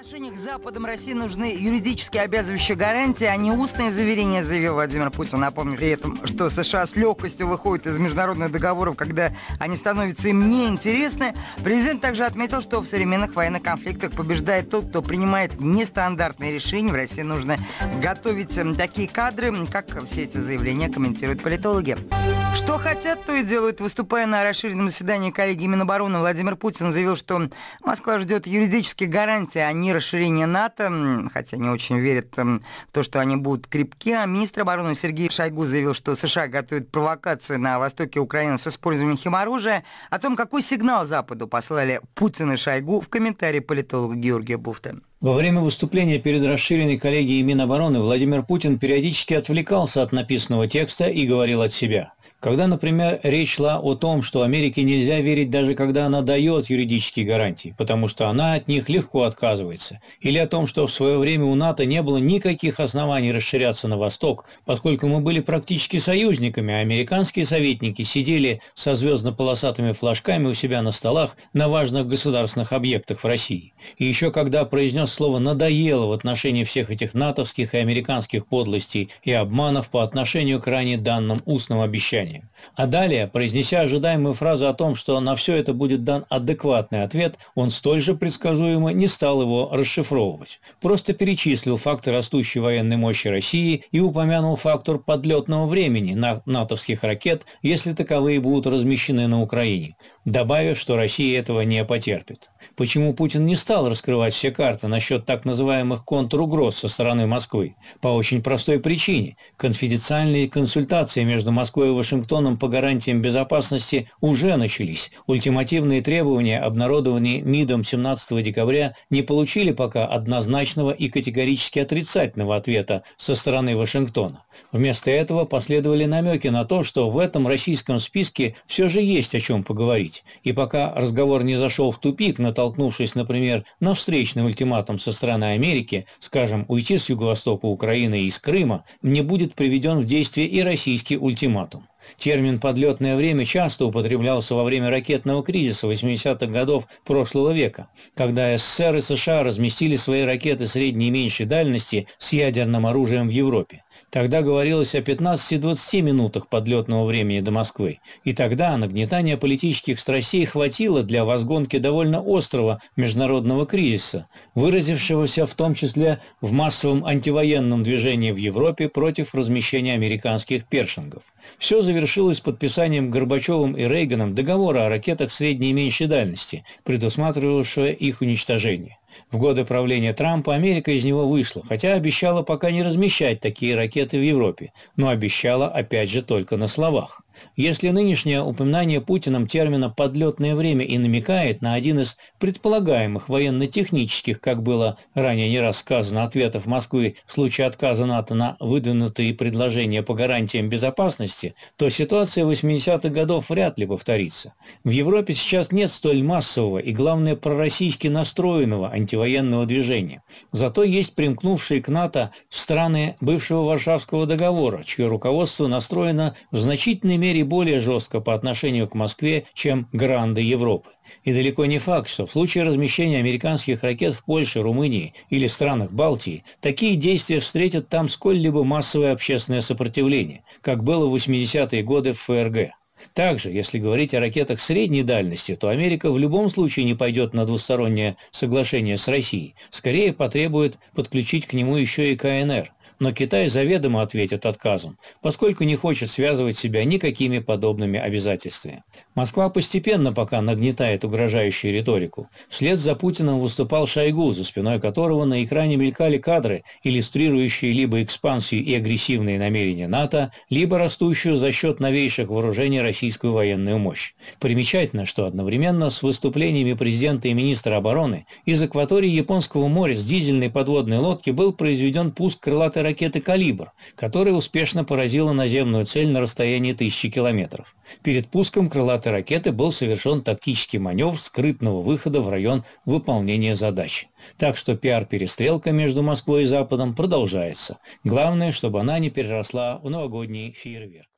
отношениях с Западом России нужны юридически обязывающие гарантии, а не устные заверения, заявил Владимир Путин. Напомню при этом, что США с легкостью выходят из международных договоров, когда они становятся им неинтересны. Президент также отметил, что в современных военных конфликтах побеждает тот, кто принимает нестандартные решения. В России нужно готовить эм, такие кадры, как все эти заявления комментируют политологи. Что хотят, то и делают. Выступая на расширенном заседании коллеги Минобороны, Владимир Путин заявил, что Москва ждет юридические гарантии, а не расширение НАТО, хотя не очень верит в то, что они будут крепки. А министр обороны Сергей Шойгу заявил, что США готовят провокации на востоке Украины с использованием химоружия. О том, какой сигнал Западу послали Путин и Шойгу, в комментарии политолога Георгия Буфта. Во время выступления перед расширенной коллегией Минобороны Владимир Путин периодически отвлекался от написанного текста и говорил от себя. Когда, например, речь шла о том, что Америке нельзя верить даже когда она дает юридические гарантии, потому что она от них легко отказывается, или о том, что в свое время у НАТО не было никаких оснований расширяться на восток, поскольку мы были практически союзниками, а американские советники сидели со звездно-полосатыми флажками у себя на столах на важных государственных объектах в России. И еще когда произнес слово «надоело» в отношении всех этих натовских и американских подлостей и обманов по отношению к ранее данным устным обещаниям. А далее, произнеся ожидаемую фразу о том, что на все это будет дан адекватный ответ, он столь же предсказуемо не стал его расшифровывать. Просто перечислил факты растущей военной мощи России и упомянул фактор подлетного времени на натовских ракет, если таковые будут размещены на Украине, добавив, что Россия этого не потерпит. Почему Путин не стал раскрывать все карты на насчет так называемых контругроз со стороны Москвы по очень простой причине. Конфиденциальные консультации между Москвой и Вашингтоном по гарантиям безопасности уже начались. Ультимативные требования, обнародованные МИДом 17 декабря, не получили пока однозначного и категорически отрицательного ответа со стороны Вашингтона. Вместо этого последовали намеки на то, что в этом российском списке все же есть о чем поговорить. И пока разговор не зашел в тупик, натолкнувшись, например, на встречный ультиматум захватом со стороны Америки, скажем, уйти с юго-востока Украины и из Крыма, не будет приведен в действие и российский ультиматум. Термин «подлетное время» часто употреблялся во время ракетного кризиса 80-х годов прошлого века, когда СССР и США разместили свои ракеты средней и меньшей дальности с ядерным оружием в Европе. Тогда говорилось о 15-20 минутах подлетного времени до Москвы, и тогда нагнетание политических страстей хватило для возгонки довольно острого международного кризиса, выразившегося в том числе в массовом антивоенном движении в Европе против размещения американских першингов. Все завершилось завершилась подписанием Горбачевым и Рейганом договора о ракетах средней и меньшей дальности, предусматривавшего их уничтожение. В годы правления Трампа Америка из него вышла, хотя обещала пока не размещать такие ракеты в Европе, но обещала опять же только на словах. Если нынешнее упоминание Путиным термина «подлетное время» и намекает на один из предполагаемых военно-технических, как было ранее не рассказано, ответов Москвы в случае отказа НАТО на выдвинутые предложения по гарантиям безопасности, то ситуация 80-х годов вряд ли повторится. В Европе сейчас нет столь массового и, главное, пророссийски настроенного, а антивоенного движения. Зато есть примкнувшие к НАТО страны бывшего Варшавского договора, чье руководство настроено в значительной мере более жестко по отношению к Москве, чем гранды Европы. И далеко не факт, что в случае размещения американских ракет в Польше, Румынии или странах Балтии, такие действия встретят там сколь-либо массовое общественное сопротивление, как было в 80-е годы в ФРГ. Также, если говорить о ракетах средней дальности, то Америка в любом случае не пойдет на двустороннее соглашение с Россией, скорее потребует подключить к нему еще и КНР – но Китай заведомо ответит отказом, поскольку не хочет связывать себя никакими подобными обязательствами. Москва постепенно пока нагнетает угрожающую риторику. Вслед за Путиным выступал Шойгу, за спиной которого на экране мелькали кадры, иллюстрирующие либо экспансию и агрессивные намерения НАТО, либо растущую за счет новейших вооружений российскую военную мощь. Примечательно, что одновременно с выступлениями президента и министра обороны из акватории Японского моря с дизельной подводной лодки был произведен пуск крылатой ракеты «Калибр», которая успешно поразила наземную цель на расстоянии тысячи километров. Перед пуском крылатой ракеты был совершен тактический маневр скрытного выхода в район выполнения задачи. Так что пиар-перестрелка между Москвой и Западом продолжается. Главное, чтобы она не переросла в новогодний фейерверк.